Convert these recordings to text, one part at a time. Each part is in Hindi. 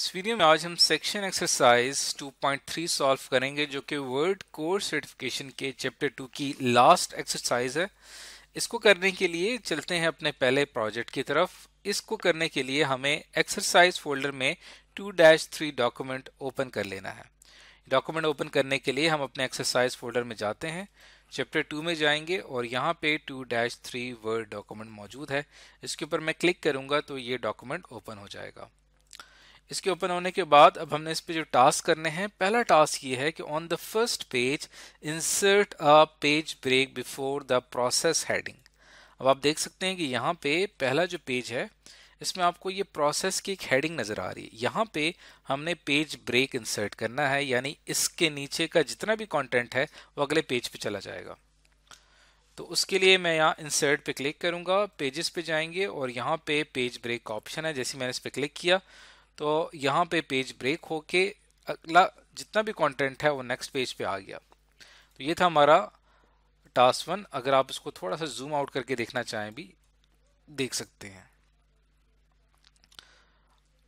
इस वीडियो में आज हम सेक्शन एक्सरसाइज 2.3 सॉल्व करेंगे जो कि वर्ड कोर्स सर्टिफिकेशन के चैप्टर टू की लास्ट एक्सरसाइज है इसको करने के लिए चलते हैं अपने पहले प्रोजेक्ट की तरफ इसको करने के लिए हमें एक्सरसाइज फोल्डर में 2-3 डॉक्यूमेंट ओपन कर लेना है डॉक्यूमेंट ओपन करने के लिए हम अपने एक्सरसाइज फोल्डर में जाते हैं चैप्टर टू में जाएंगे और यहाँ पे two dash three Word document मौजूद है इसके ऊपर मैं क्लिक करूँगा तो ये डॉक्यूमेंट ओपन हो जाएगा इसके ओपन होने के बाद अब हमने इस पे जो टास्क करने हैं पहला टास्क ये है कि on the first page insert a page break before the process heading अब आप देख सकते हैं कि यहाँ पे पहला जो पेज है इसमें आपको ये प्रोसेस की एक हेडिंग नज़र आ रही है यहाँ पे हमने पेज ब्रेक इंसर्ट करना है यानी इसके नीचे का जितना भी कंटेंट है वो अगले पेज पे चला जाएगा तो उसके लिए मैं यहाँ इंसर्ट पे क्लिक करूँगा पेजेस पे जाएंगे और यहाँ पे पेज ब्रेक का ऑप्शन है जैसे मैंने इस पर क्लिक किया तो यहाँ पे पेज ब्रेक होके अगला जितना भी कंटेंट है वो नेक्स्ट पेज पे आ गया तो ये था हमारा टास्क वन अगर आप इसको थोड़ा सा जूम आउट करके देखना चाहें भी देख सकते हैं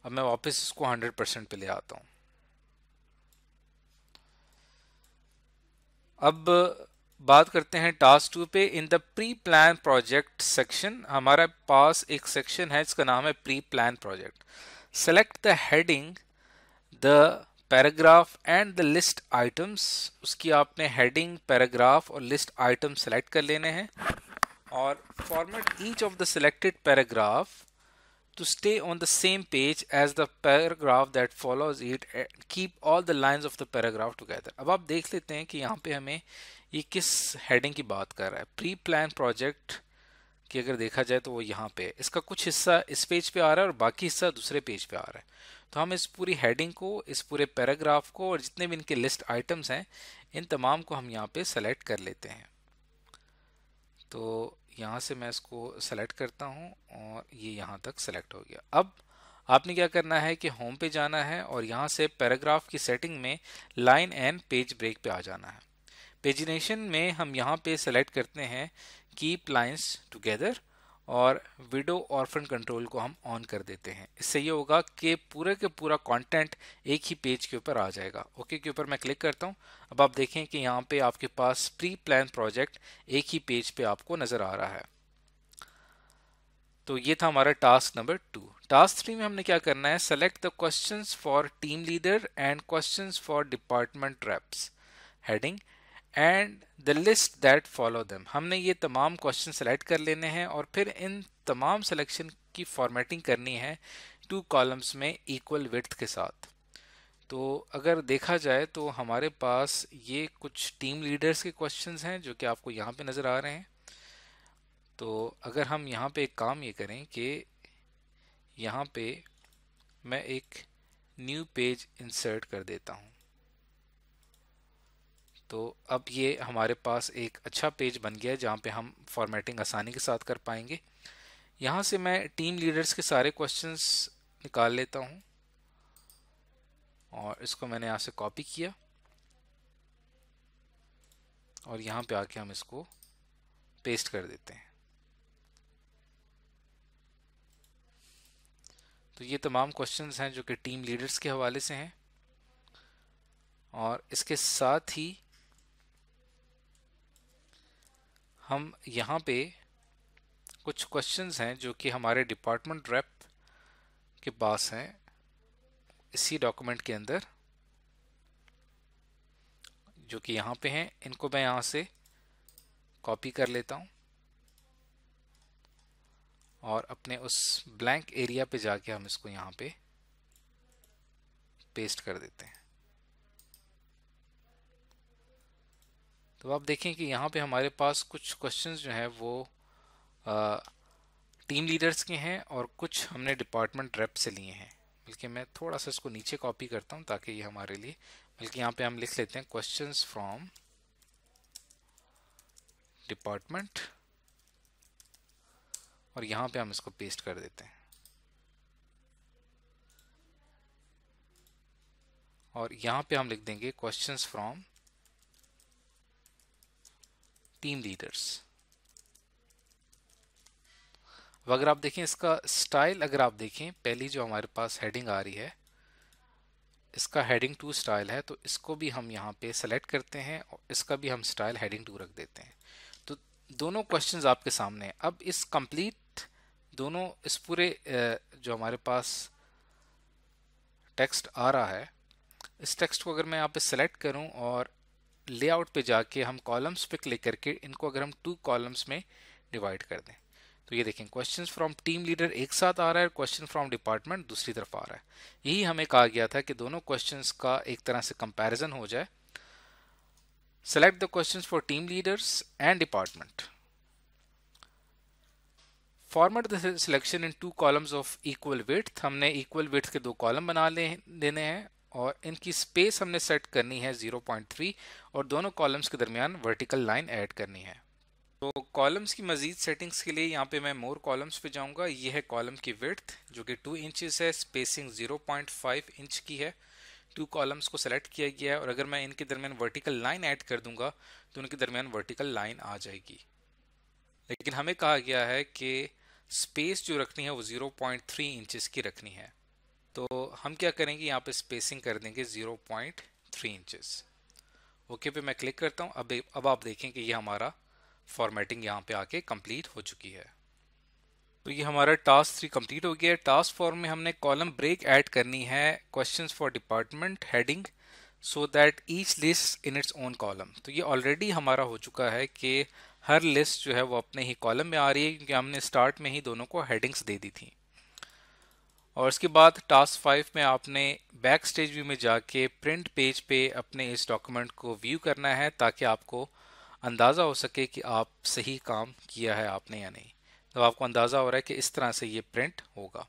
अब मैं वापस इसको 100 परसेंट पे ले आता हूँ अब बात करते हैं टास्क टू पे in the pre plan project section हमारे पास एक सेक्शन है जिसका नाम है pre plan project select the heading the paragraph and the list items उसकी आपने हेडिंग पैराग्राफ और लिस्ट आइटम सेलेक्ट कर लेने हैं और format each of the selected paragraph to stay on the same page as the paragraph that follows it keep all the lines of the paragraph together अब आप देख लेते हैं कि यहाँ पे हमें ये किस हेडिंग की बात कर रहा है प्री प्लान प्रोजेक्ट कि अगर देखा जाए तो वो यहाँ पे इसका कुछ हिस्सा इस पेज पे आ रहा है और बाकी हिस्सा दूसरे पेज पे आ रहा है तो हम इस पूरी हेडिंग को इस पूरे पैराग्राफ को और जितने भी इनके लिस्ट आइटम्स हैं इन तमाम को हम यहाँ पे सेलेक्ट कर लेते हैं तो यहाँ से मैं इसको सेलेक्ट करता हूँ और ये यहाँ तक सेलेक्ट हो गया अब आपने क्या करना है कि होम पे जाना है और यहाँ से पैराग्राफ की सेटिंग में लाइन एंड पेज ब्रेक पे आ जाना है पेजिनेशन में हम यहाँ पे सेलेक्ट करते हैं कीप लाइन्स टुगेदर और विडो ऑर्फन कंट्रोल को हम ऑन कर देते हैं इससे ये होगा कि पूरे के पूरा कंटेंट एक ही पेज के ऊपर आ जाएगा ओके के ऊपर मैं क्लिक करता हूँ अब आप देखें कि यहाँ पे आपके पास प्री प्लान प्रोजेक्ट एक ही पेज पे आपको नज़र आ रहा है तो ये था हमारा task number two task three में हमने क्या करना है select the question for team leader and question for department reps heading and the list that follow them हमने ये तमाम क्वेश्चन सेलेक्ट कर लेने हैं और फिर इन तमाम सिलेक्शन की फॉर्मेटिंग करनी है टू कॉलम्स में इक्वल विथ के साथ तो अगर देखा जाए तो हमारे पास ये कुछ टीम लीडर्स के क्वेश्चन हैं जो कि आपको यहाँ पे नज़र आ रहे हैं तो अगर हम यहाँ पे एक काम ये करें कि यहाँ पे मैं एक न्यू पेज इंसर्ट कर देता हूँ तो अब ये हमारे पास एक अच्छा पेज बन गया है जहाँ पे हम फॉर्मेटिंग आसानी के साथ कर पाएंगे यहाँ से मैं टीम लीडर्स के सारे क्वेश्चंस निकाल लेता हूँ और इसको मैंने यहाँ से कॉपी किया और यहाँ पे आके हम इसको पेस्ट कर देते हैं तो ये तमाम क्वेश्चंस हैं जो कि टीम लीडर्स के हवाले से हैं और इसके साथ ही हम यहाँ पे कुछ क्वेश्चंस हैं जो कि हमारे डिपार्टमेंट रेप के पास हैं इसी डॉक्यूमेंट के अंदर जो कि यहाँ पे हैं इनको मैं यहाँ से कॉपी कर लेता हूँ और अपने उस ब्लैंक एरिया पे जाके हम इसको यहाँ पे पेस्ट कर देते हैं तो आप देखें कि यहाँ पे हमारे पास कुछ क्वेश्चन जो हैं वो आ, टीम लीडर्स के हैं और कुछ हमने डिपार्टमेंट रेप से लिए हैं बल्कि मैं थोड़ा सा इसको नीचे कॉपी करता हूँ ताकि ये हमारे लिए बल्कि यहाँ पे हम लिख लेते हैं क्वेश्चन फ्रॉम डिपार्टमेंट और यहाँ पे हम इसको पेस्ट कर देते हैं और यहाँ पे हम लिख देंगे क्वेश्चंस फ्रॉम टीम लीडर्स अब अगर आप देखें इसका स्टाइल अगर आप देखें पहली जो हमारे पास हेडिंग आ रही है इसका हेडिंग टू स्टाइल है तो इसको भी हम यहाँ पे सेलेक्ट करते हैं और इसका भी हम स्टाइल हेडिंग टू रख देते हैं तो दोनों क्वेश्चंस आपके सामने हैं अब इस कंप्लीट दोनों इस पूरे जो हमारे पास टेक्स्ट आ रहा है इस टेक्स्ट को अगर मैं यहाँ पे सेलेक्ट करूँ और लेआउट पे जाके हम कॉलम्स पे क्लिक करके इनको अगर हम टू कॉलम्स में डिवाइड कर दें तो ये देखें क्वेश्चन फ्रॉम टीम लीडर एक साथ आ रहा है और क्वेश्चन फ्रॉम डिपार्टमेंट दूसरी तरफ आ रहा है यही हमें कहा गया था कि दोनों क्वेश्चन का एक तरह से कंपेरिजन हो जाए select the question for team leaders and department format the selection in two columns of equal weight हमने इक्वल वेट के दो कॉलम बना लेने हैं और इनकी स्पेस हमने सेट करनी है 0.3 और दोनों कॉलम्स के दरमियान वर्टिकल लाइन ऐड करनी है तो कॉलम्स की मजीद सेटिंग्स के लिए यहाँ पे मैं मोर कॉलम्स पे जाऊँगा ये है कॉलम की विर्थ जो कि 2 इंचेस है स्पेसिंग 0.5 इंच की है टू कॉलम्स को सेलेक्ट किया गया है और अगर मैं इनके दरमियान वर्टिकल लाइन ऐड कर दूंगा तो उनके दरमियान वर्टिकल लाइन आ जाएगी लेकिन हमें कहा गया है कि स्पेस जो रखनी है वो 0.3 इंचेस की रखनी है तो हम क्या करेंगे यहाँ पे स्पेसिंग कर देंगे 0.3 पॉइंट इंचेस ओके पे मैं क्लिक करता हूँ अब अब आप देखें कि ये हमारा फॉर्मेटिंग यहाँ पे आके कंप्लीट हो चुकी है तो ये हमारा टास्क थ्री कंप्लीट हो गया है टास्क फॉर्म में हमने कॉलम ब्रेक ऐड करनी है question for department heading so that each list in its own column तो ये ऑलरेडी हमारा हो चुका है कि हर लिस्ट जो है वो अपने ही कॉलम में आ रही है क्योंकि हमने स्टार्ट में ही दोनों को हेडिंग्स दे दी थी और इसके बाद टास्क फाइव में आपने बैक स्टेज व्यू में जाके प्रिंट पेज पे अपने इस डॉक्यूमेंट को व्यू करना है ताकि आपको अंदाज़ा हो सके कि आप सही काम किया है आपने या नहीं तो आपको अंदाज़ा हो रहा है कि इस तरह से ये प्रिंट होगा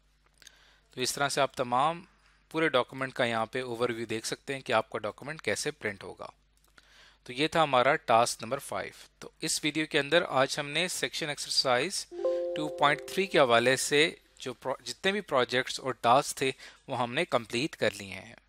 तो इस तरह से आप तमाम पूरे डॉक्यूमेंट का यहाँ पे ओवरव्यू देख सकते हैं कि आपका डॉक्यूमेंट कैसे प्रिंट होगा तो ये था हमारा टास्क नंबर फाइव तो इस वीडियो के अंदर आज हमने सेक्शन एक्सरसाइज 2.3 के हवाले से जो जितने भी प्रोजेक्ट्स और टास्क थे वो हमने कंप्लीट कर लिए हैं